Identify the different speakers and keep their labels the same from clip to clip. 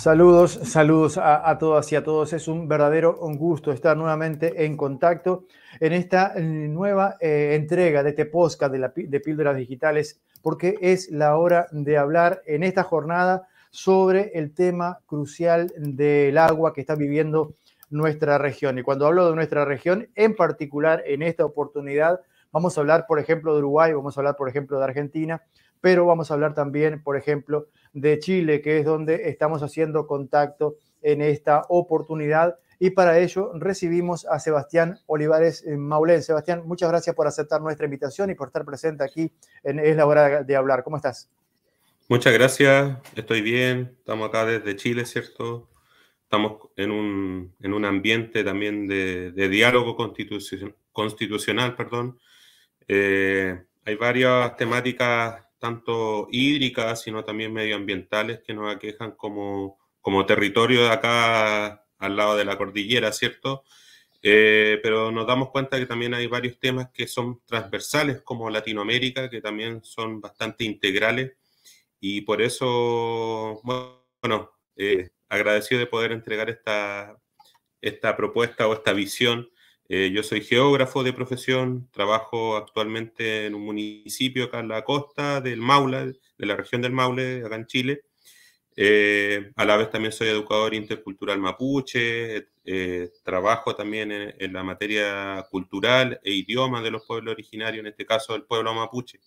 Speaker 1: Saludos, saludos a, todas y a todos. Es un verdadero gusto estar nuevamente en contacto en esta eh, nueva eh, entrega de Teposca este de, de Píldoras Digitales, porque es la hora de hablar en esta jornada sobre el tema crucial del agua que está viviendo nuestra región. Y cuando hablo de nuestra región, en particular en esta oportunidad, vamos a hablar, por ejemplo, de Uruguay, vamos a hablar, por ejemplo, de Argentina, pero vamos a hablar también, por ejemplo, de Chile, que es donde estamos haciendo contacto en esta oportunidad. Y para ello recibimos a Sebastián Olivares eh, Maulén. Sebastián, muchas gracias por aceptar nuestra invitación y por estar presente aquí en Es la hora de hablar. ¿Cómo estás?
Speaker 2: Muchas gracias, estoy bien. Estamos acá desde Chile, ¿cierto? Estamos en un, ambiente también de, diálogo constitucional, constitucional perdón. Eh, hay varias temáticas tanto hídricas, sino también medioambientales que nos aquejan como, como territorio de acá al lado de la cordillera, ¿cierto? Eh, pero nos damos cuenta que también hay varios temas que son transversales, como Latinoamérica, que también son bastante integrales. Y por eso, bueno, eh, agradecido de poder entregar esta, esta propuesta o esta visión eh, yo soy geógrafo de profesión, trabajo actualmente en un municipio acá en la costa del Maule, de la región del Maule, acá en Chile. Eh, a la vez también soy educador intercultural mapuche, eh, trabajo también en, en, la materia cultural e idioma de los pueblos originarios, en este caso del pueblo mapuche.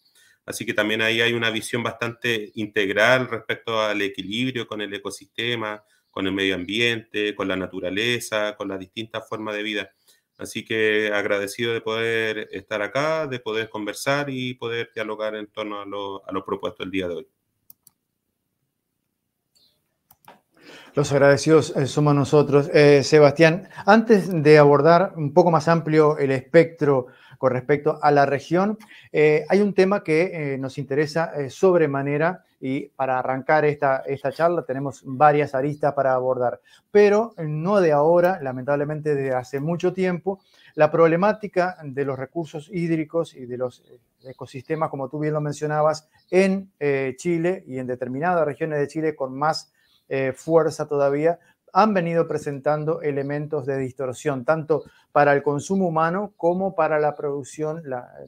Speaker 2: Así que también ahí hay una visión bastante integral respecto al equilibrio con el ecosistema, con el medio ambiente, con la naturaleza, con las distintas formas de vida. Así que agradecido de poder estar acá, de poder conversar y poder dialogar en torno a lo, propuesto el día de hoy.
Speaker 1: Los agradecidos eh, somos nosotros. Eh, Sebastián, antes de abordar un poco más amplio el espectro con respecto a la región. Eh, hay un tema que eh, nos interesa eh, sobremanera y para arrancar esta, charla tenemos varias aristas para abordar, pero no de ahora, lamentablemente de hace mucho tiempo, la problemática de los recursos hídricos y de los ecosistemas, como tú bien lo mencionabas, en Chile y en determinadas regiones de Chile con más fuerza todavía han venido presentando elementos de distorsión, tanto para el consumo humano como para la producción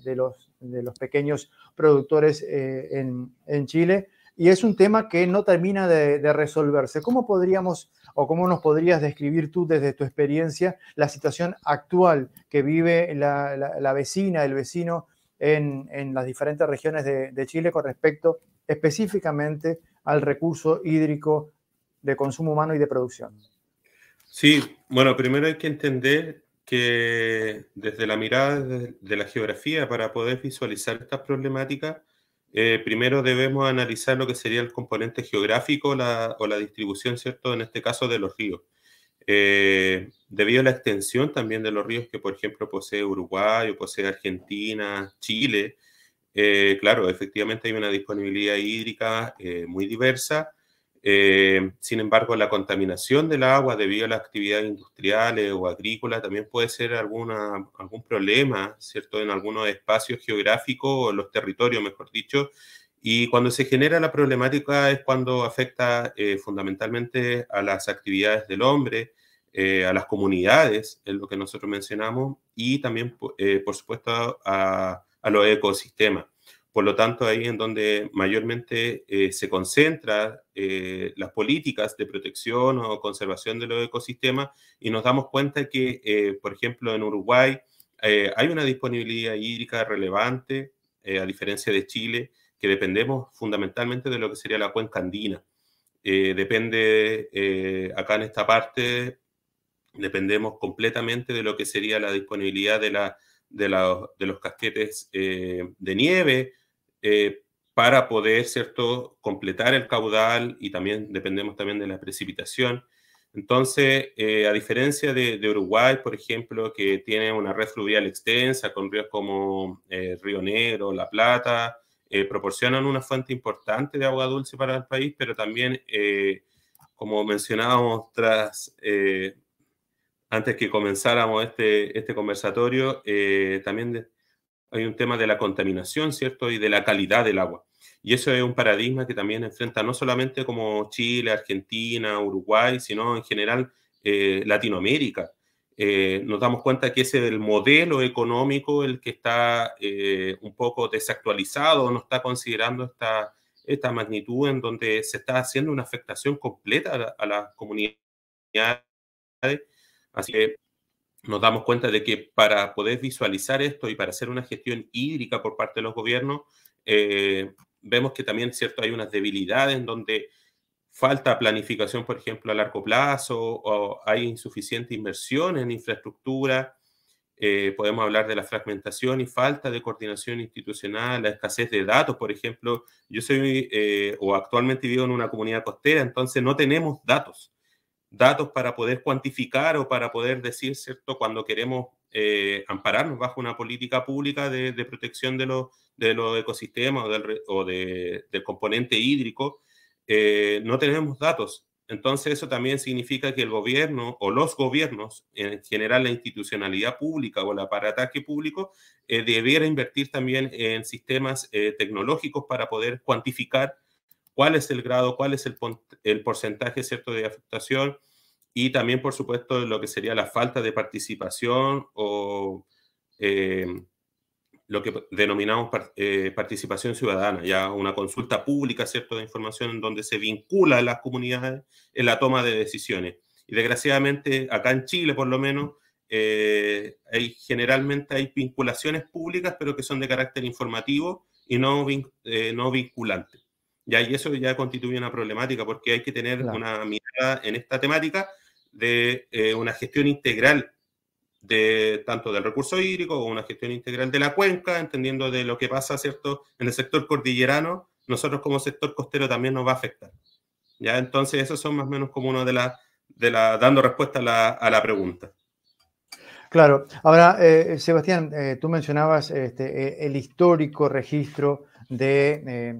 Speaker 1: de, los, de los pequeños productores eh, en, Chile. Y es un tema que no termina de, resolverse. ¿Cómo podríamos o cómo nos podrías describir tú desde tu experiencia la situación actual que vive la, vecina, el vecino en, las diferentes regiones de, de Chile con respecto específicamente al recurso hídrico de consumo humano y de producción.
Speaker 2: Sí, bueno, primero hay que entender que desde la mirada de la geografía, para poder visualizar estas problemáticas, eh, primero debemos analizar lo que sería el componente geográfico o la distribución, ¿cierto? En este caso de los ríos. Eh, debido a la extensión también de los ríos que, por ejemplo, posee Uruguay o posee Argentina, Chile, eh, claro, efectivamente hay una disponibilidad hídrica muy diversa eh, sin embargo, la contaminación del agua debido a las actividades industriales o agrícolas también puede ser alguna, algún problema, ¿cierto?, en algunos espacios geográficos o los territorios, mejor dicho. Y cuando se genera la problemática es cuando afecta eh, fundamentalmente a las actividades del hombre, eh, a las comunidades, es lo que nosotros mencionamos, y también, por supuesto, a los ecosistemas. Por lo tanto, ahí es donde mayormente eh, se concentran eh, las políticas de protección o conservación de los ecosistemas y nos damos cuenta que, eh, por ejemplo, en Uruguay hay una disponibilidad hídrica relevante, a diferencia de Chile, que dependemos fundamentalmente de lo que sería la cuenca andina. depende, acá en esta parte, dependemos completamente de lo que sería la disponibilidad de la de, los casquetes de nieve eh, para poder, ¿cierto?, completar el caudal y también dependemos también de la precipitación. Entonces, eh, a diferencia de, Uruguay, por ejemplo, que tiene una red fluvial extensa con ríos como eh, Río Negro, La Plata, eh, proporcionan una fuente importante de agua dulce para el país, pero también, como mencionábamos tras antes que comenzáramos este, este conversatorio, también de, hay un tema de la contaminación, ¿cierto? Y de la calidad del agua. Y eso es un paradigma que también enfrenta no solamente como Chile, Argentina, Uruguay, sino en general eh, Latinoamérica. Eh, nos damos cuenta que ese es el modelo económico el que está eh, un poco desactualizado, no está considerando esta, esta magnitud en donde se está haciendo una afectación completa a, a las comunidades. Así que nos damos cuenta de que para poder visualizar esto y para hacer una gestión hídrica por parte de los gobiernos, eh, vemos que también cierto, hay unas debilidades en donde falta planificación, por ejemplo, a largo plazo, o hay insuficiente inversión en infraestructura, eh, podemos hablar de la fragmentación y falta de coordinación institucional, la escasez de datos, por ejemplo. Yo soy eh, o actualmente vivo en una comunidad costera, entonces no tenemos datos datos para poder cuantificar o para poder decir, ¿cierto?, cuando queremos eh, ampararnos bajo una política pública de, protección de los, ecosistemas o del, componente hídrico, eh, no tenemos datos. Entonces eso también significa que el gobierno o los gobiernos, en general la institucionalidad pública o el aparataje público, eh, debiera invertir también en sistemas tecnológicos para poder cuantificar cuál es el grado, cuál es el, porcentaje cierto de afectación y también, por supuesto, lo que sería la falta de participación o eh, lo que denominamos eh, participación ciudadana, ya una consulta pública, ¿cierto?, de información en donde se vincula a las comunidades en la toma de decisiones. Y desgraciadamente, acá en Chile, por lo menos, eh, generalmente hay vinculaciones públicas, pero que son de carácter informativo y no, no vinculante y eso ya constituye una problemática porque hay que tener una mirada en esta temática de eh, una gestión integral de tanto del recurso hídrico o una gestión integral de la cuenca, entendiendo de lo que pasa, ¿cierto? En el sector cordillerano, nosotros como sector costero también nos va a afectar. Ya, entonces, esos son más o menos como una de las, de la, dando respuesta a la, pregunta.
Speaker 1: Claro. Ahora, eh, eh, Sebastián, tú mencionabas este, el histórico registro de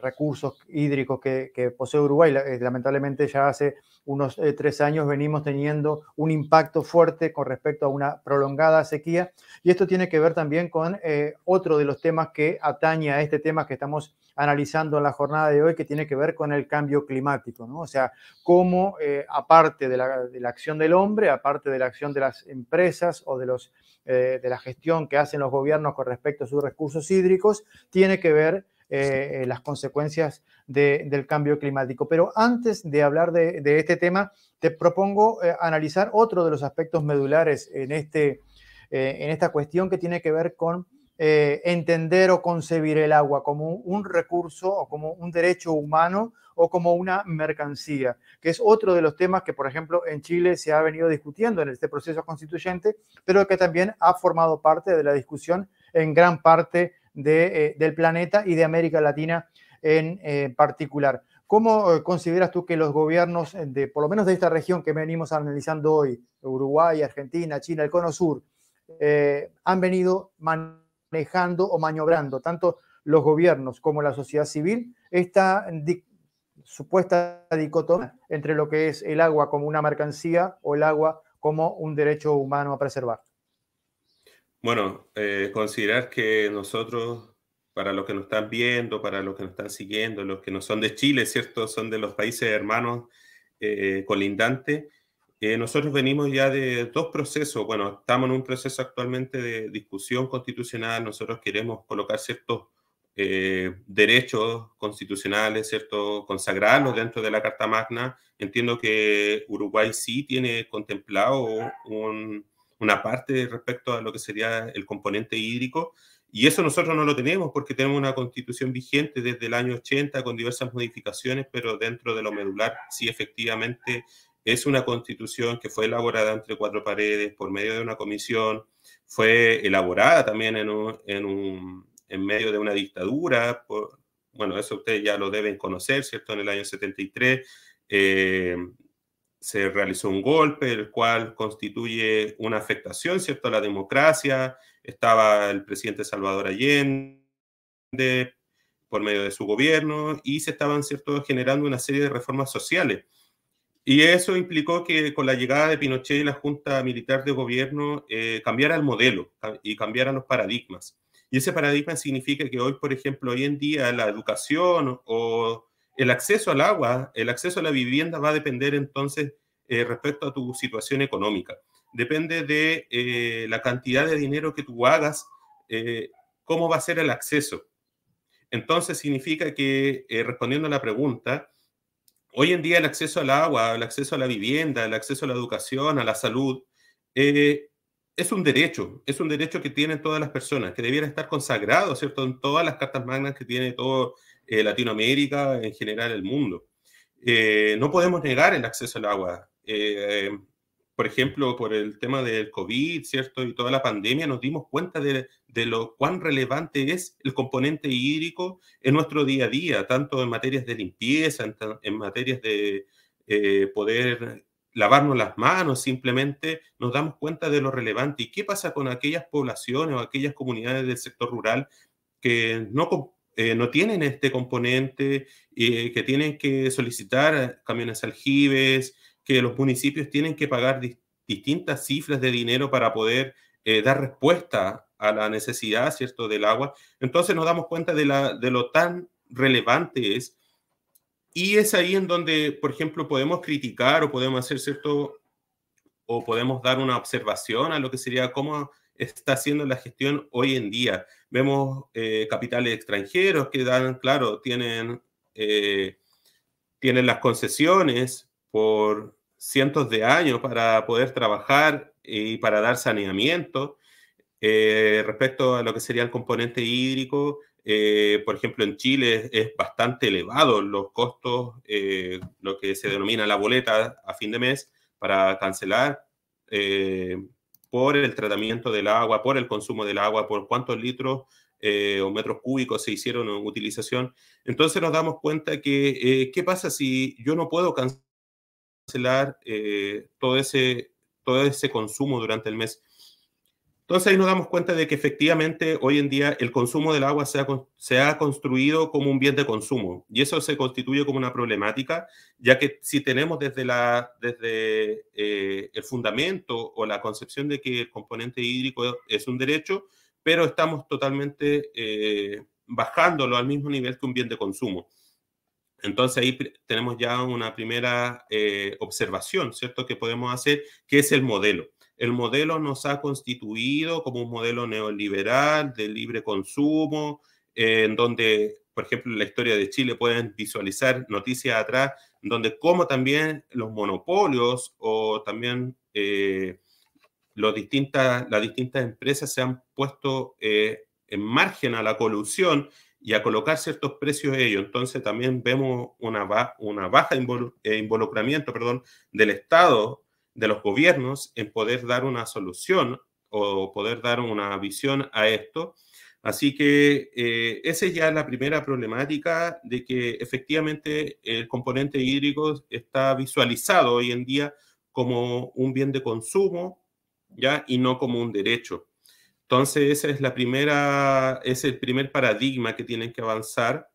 Speaker 1: recursos hídricos que, posee Uruguay. Eh, lamentablemente ya hace unos eh, tres años venimos teniendo un impacto fuerte con respecto a una prolongada sequía y esto tiene que ver también con eh, otro de los temas que atañe a este tema que estamos analizando en la jornada de hoy, que tiene que ver con el cambio climático, ¿no? O sea, cómo aparte de la, acción del hombre, aparte de la acción de las empresas o de, los, de la gestión que hacen los gobiernos con respecto a sus recursos hídricos, tiene que ver eh, las consecuencias del cambio climático. Pero antes de hablar de, este tema, te propongo eh, analizar otro de los aspectos medulares en, este, eh, en esta cuestión que tiene que ver con entender o concebir el agua como un recurso o como un derecho humano o como una mercancía, que es otro de los temas que, por ejemplo, en Chile se ha venido discutiendo en este proceso constituyente, pero que también ha formado parte de la discusión en gran parte de, eh, del planeta y de América Latina en eh, particular. ¿Cómo eh, consideras tú que los gobiernos, de, por lo menos de esta región que venimos analizando hoy, Uruguay, Argentina, China, el Cono Sur, han venido manejando o maniobrando, tanto los gobiernos como la sociedad civil, esta supuesta dicotomía entre lo que es el agua como una mercancía o el agua como un derecho humano a preservar?
Speaker 2: Bueno, eh, considerar que nosotros, para los que nos están viendo, para los que nos están siguiendo, los que no son de Chile, ¿cierto? Son de los países hermanos eh, colindantes. Eh, nosotros venimos ya de dos procesos. Bueno, estamos en un proceso actualmente de discusión constitucional. Nosotros queremos colocar ciertos derechos constitucionales, ¿cierto? Consagrarlos dentro de la Carta Magna. Entiendo que Uruguay sí tiene contemplado un, una parte respecto a lo que sería el componente hídrico. Y eso nosotros no lo tenemos porque tenemos una constitución vigente desde el año 80 con diversas modificaciones, pero dentro de lo medular sí efectivamente es una constitución que fue elaborada entre cuatro paredes por medio de una comisión, fue elaborada también en, en, un, en medio de una dictadura, bueno, eso ustedes ya lo deben conocer, ¿cierto? En el año 73. Eh, se realizó un golpe, el cual constituye una afectación, ¿cierto?, a la democracia. Estaba el presidente Salvador Allende por medio de su gobierno y se estaban, ¿cierto?, generando una serie de reformas sociales. Y eso implicó que con la llegada de Pinochet y la Junta Militar de Gobierno eh, cambiara el modelo y cambiaran los paradigmas. Y ese paradigma significa que hoy, por ejemplo, hoy en día la educación o el acceso al agua, el acceso a la vivienda va a depender entonces eh, respecto a tu situación económica. Depende de eh, la cantidad de dinero que tú hagas, eh, cómo va a ser el acceso. Entonces significa que, respondiendo a la pregunta, hoy en día el acceso al agua, el acceso a la vivienda, el acceso a la educación, a la salud, es un derecho, es un derecho que tienen todas las personas, que debiera estar consagrado, ¿cierto?, en todas las cartas magnas que tiene todo eh, Latinoamérica, en general el mundo. Eh, no podemos negar el acceso al agua. Eh, por ejemplo, por el tema del COVID, ¿cierto? Y toda la pandemia, nos dimos cuenta de, de, lo cuán relevante es el componente hídrico en nuestro día a día, tanto en materias de limpieza, en, en materias de poder lavarnos las manos, simplemente nos damos cuenta de lo relevante. ¿Y qué pasa con aquellas poblaciones o aquellas comunidades del sector rural que no, eh, no tienen este componente, eh, que tienen que solicitar camiones aljibes, que los municipios tienen que pagar distintas cifras de dinero para poder eh, dar respuesta a la necesidad, ¿cierto?, del agua. Entonces nos damos cuenta de, la, de lo tan relevante es. Y es ahí en donde, por ejemplo, podemos criticar o podemos hacer cierto, o podemos dar una observación a lo que sería cómo está haciendo la gestión hoy en día. Vemos eh, capitales extranjeros que dan, claro, tienen, eh, tienen las concesiones por cientos de años para poder trabajar y para dar saneamiento. Eh, respecto a lo que sería el componente hídrico, por ejemplo, en Chile es bastante elevado los costos, lo que se denomina la boleta a fin de mes para cancelar por el tratamiento del agua, por el consumo del agua, por cuántos litros eh, o metros cúbicos se hicieron en utilización. Entonces nos damos cuenta que, eh, ¿qué pasa si yo no puedo cancelar eh, todo, ese, todo ese consumo durante el mes? Entonces ahí nos damos cuenta de que efectivamente hoy en día el consumo del agua se ha, construido como un bien de consumo y eso se constituye como una problemática, ya que si tenemos desde, la, desde eh, el fundamento o la concepción de que el componente hídrico es un derecho, pero estamos totalmente eh, bajándolo al mismo nivel que un bien de consumo. Entonces ahí tenemos ya una primera eh, observación, ¿cierto?, que podemos hacer, que es el modelo. El modelo nos ha constituido como un modelo neoliberal de libre consumo, eh, en donde, por ejemplo, en la historia de Chile pueden visualizar noticias atrás, donde como también los monopolios o también eh, los distintas, las distintas empresas se han puesto eh, en margen a la colusión y a colocar ciertos precios ellos ello. Entonces también vemos una, baja involucramiento perdón, del Estado de los gobiernos en poder dar una solución o poder dar una visión a esto. Así que eh, esa es ya la primera problemática de que efectivamente el componente hídrico está visualizado hoy en día como un bien de consumo ya y no como un derecho. Entonces esa es la primera es el primer paradigma que tienen que avanzar.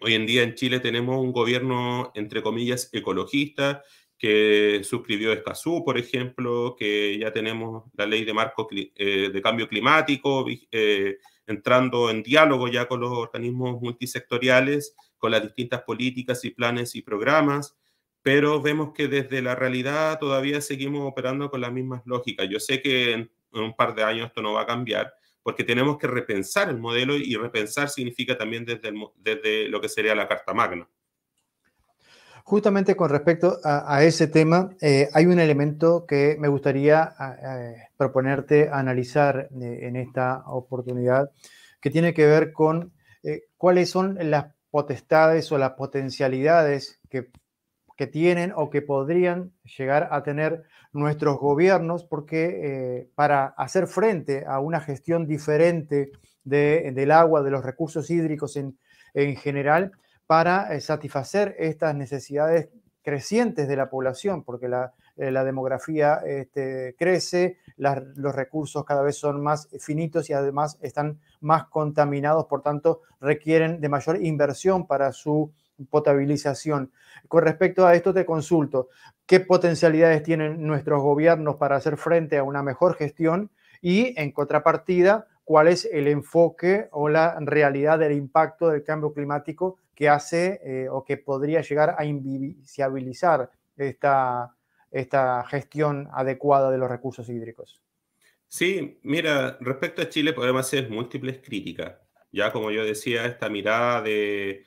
Speaker 2: Hoy en día en Chile tenemos un gobierno entre comillas ecologista que suscribió Escazú, por ejemplo, que ya tenemos la ley de marco eh, de cambio climático, eh, entrando en diálogo ya con los organismos multisectoriales, con las distintas políticas y planes y programas, pero vemos que desde la realidad todavía seguimos operando con las mismas lógicas. Yo sé que en, un par de años esto no va a cambiar, porque tenemos que repensar el modelo y repensar significa también desde, desde lo que sería la Carta Magna
Speaker 1: justamente con respecto a, ese tema, eh, hay un elemento que me gustaría proponerte analizar eh, en esta oportunidad, que tiene que ver con eh, cuáles son las potestades o las potencialidades que, tienen o que podrían llegar a tener nuestros gobiernos, porque para hacer frente a una gestión diferente del agua, de los recursos hídricos en general, para eh, satisfacer estas necesidades crecientes de la población, porque la, eh, demografía este, crece, los recursos cada vez son más finitos y además están más contaminados, por tanto requieren de mayor inversión para su potabilización. Con respecto a esto te consulto, ¿qué potencialidades tienen nuestros gobiernos para hacer frente a una mejor gestión? Y en contrapartida, ¿cuál es el enfoque o la realidad del impacto del cambio climático que hace eh, o que podría llegar a invisibilizar esta, esta gestión adecuada de los recursos
Speaker 2: hídricos. Sí, mira, respecto a Chile podemos pues, hacer múltiples críticas. Ya como yo decía, esta mirada de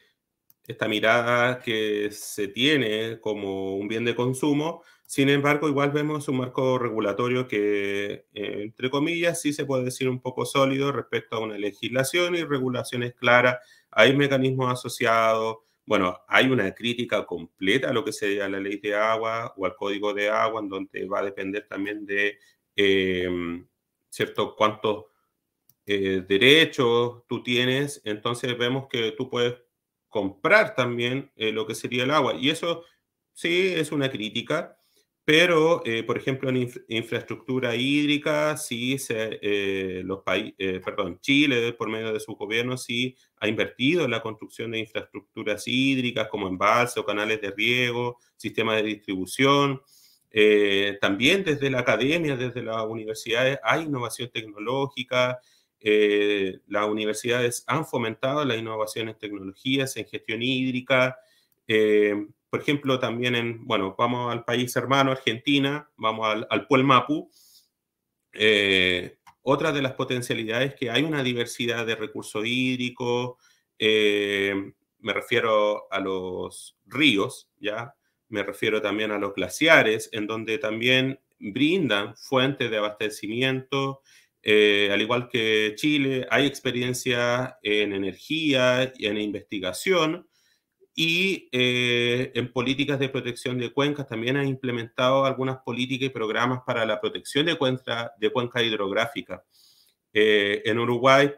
Speaker 2: esta mirada que se tiene como un bien de consumo, sin embargo, igual vemos un marco regulatorio que, eh, entre comillas, sí se puede decir un poco sólido respecto a una legislación y regulaciones claras hay mecanismos asociados. Bueno, hay una crítica completa a lo que sería la ley de agua o al código de agua, en donde va a depender también de, em, ¿cierto?, cuántos eh, derechos tú tienes. Entonces vemos que tú puedes comprar también eh, lo que sería el agua. Y eso sí es una crítica, pero, eh, por ejemplo, en infraestructura hídrica, sí, eh, los eh, perdón, Chile, por medio de su gobierno, sí ha invertido en la construcción de infraestructuras hídricas como envases o canales de riego, sistemas de distribución. también desde la academia, desde las universidades, hay innovación tecnológica. las universidades han fomentado las innovaciones en tecnologías, en gestión hídrica por ejemplo, también en, bueno, vamos al país hermano, Argentina, vamos al, al Puel Mapu. Eh, otra de las potencialidades es que hay una diversidad de recursos hídricos, eh, me refiero a los ríos, ¿ya? Me refiero también a los glaciares, en donde también brindan fuentes de abastecimiento, eh, al igual que Chile, hay experiencia en energía y en investigación, y eh, en políticas de protección de cuencas también ha implementado algunas políticas y programas para la protección de cuenca, de cuenca hidrográfica. Eh, en Uruguay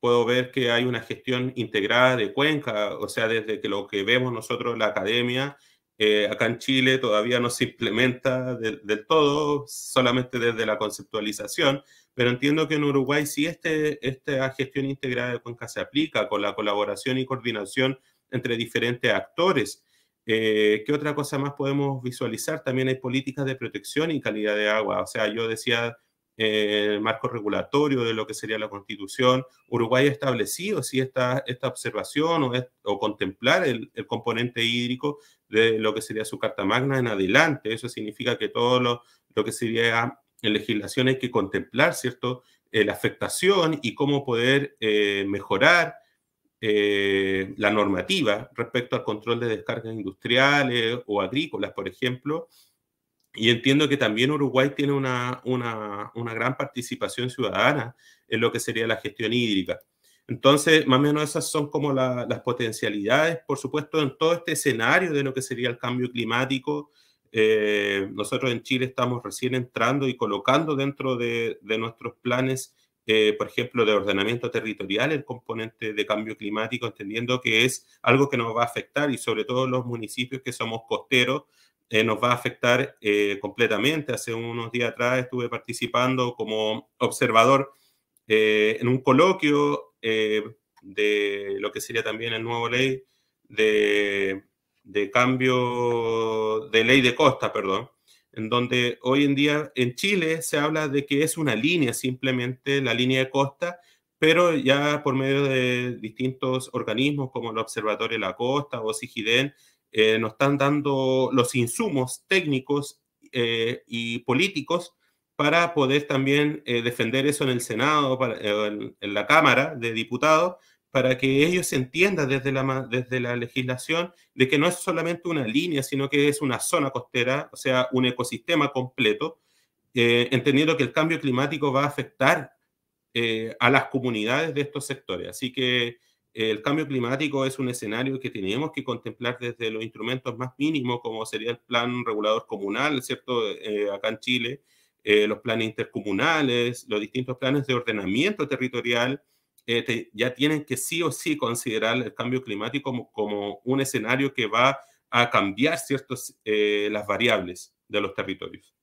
Speaker 2: puedo ver que hay una gestión integrada de cuenca, o sea, desde que lo que vemos nosotros la academia, eh, acá en Chile todavía no se implementa del todo, solamente desde la conceptualización, pero entiendo que en Uruguay sí este, esta gestión integrada de cuenca se aplica con la colaboración y coordinación entre diferentes actores. Eh, ¿Qué otra cosa más podemos visualizar? También hay políticas de protección y calidad de agua. O sea, yo decía eh, el marco regulatorio de lo que sería la constitución. Uruguay ha establecido sí, esta, esta observación o, contemplar el, componente hídrico de lo que sería su carta magna en adelante. Eso significa que todo lo, lo que sería en legislación hay que contemplar, ¿cierto? Eh, la afectación y cómo poder mejorar eh, la normativa respecto al control de descargas industriales o agrícolas, por ejemplo. Y entiendo que también Uruguay tiene una, gran participación ciudadana en lo que sería la gestión hídrica. Entonces, más o menos esas son como las potencialidades, por supuesto, en todo este escenario de lo que sería el cambio climático. Eh, nosotros en Chile estamos recién entrando y colocando dentro de, de nuestros planes eh, por ejemplo, de ordenamiento territorial, el componente de cambio climático, entendiendo que es algo que nos va a afectar y sobre todo los municipios que somos costeros, eh, nos va a afectar eh, completamente. Hace unos días atrás estuve participando como observador en un coloquio de lo que sería también el nuevo ley de cambio de ley de costa, perdón, en donde hoy en día en Chile se habla de que es una línea simplemente, la línea de costa, pero ya por medio de distintos organismos como el Observatorio de la Costa o SIGIDEN, eh, nos están dando los insumos técnicos eh, y políticos para poder también eh, defender eso en el Senado, en la Cámara de Diputados, para que ellos entiendan desde la, desde la legislación de que no es solamente una línea, sino que es una zona costera, o sea, un ecosistema completo, eh, entendiendo que el cambio climático va a afectar eh, a las comunidades de estos sectores. Así que eh, el cambio climático es un escenario que tenemos que contemplar desde los instrumentos más mínimos, como sería el plan regulador comunal, ¿cierto? acá en Chile, los planes intercomunales, los distintos planes de ordenamiento territorial, eh, ya tienen que sí o sí considerar el cambio climático como, un escenario que va a cambiar ciertas eh, las variables de los territorios.